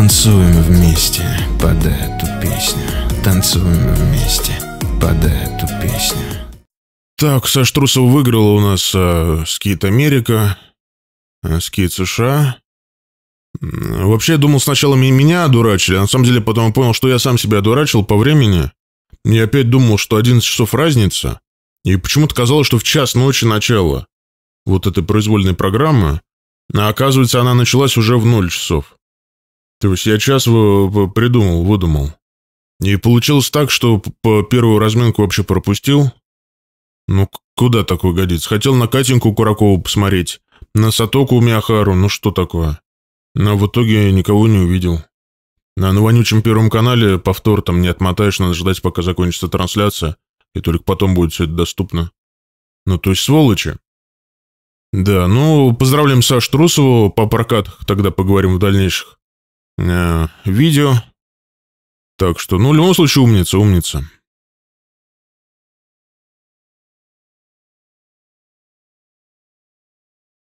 Танцуем вместе под эту песню. Танцуем вместе под эту песню. Так, со Штрусов выиграла у нас э, Скит Америка, э, Скит США. Вообще, я думал, сначала меня одурачили, а на самом деле потом понял, что я сам себя одурачил по времени. И опять думал, что 11 часов разница, и почему-то казалось, что в час ночи начало вот этой произвольной программы, а оказывается, она началась уже в 0 часов. То есть я час придумал, выдумал. И получилось так, что по первую разминку вообще пропустил. Ну, куда такое годится? Хотел на Катеньку Куракову посмотреть, на Сатоку Миахару, ну что такое. Но в итоге я никого не увидел. на вонючем первом канале повтор там не отмотаешь, надо ждать, пока закончится трансляция, и только потом будет все это доступно. Ну, то есть сволочи. Да, ну, поздравляем Сашу Трусову по прокатах, тогда поговорим в дальнейших. Э, видео. Так что, ну, в любом случае, умница, умница.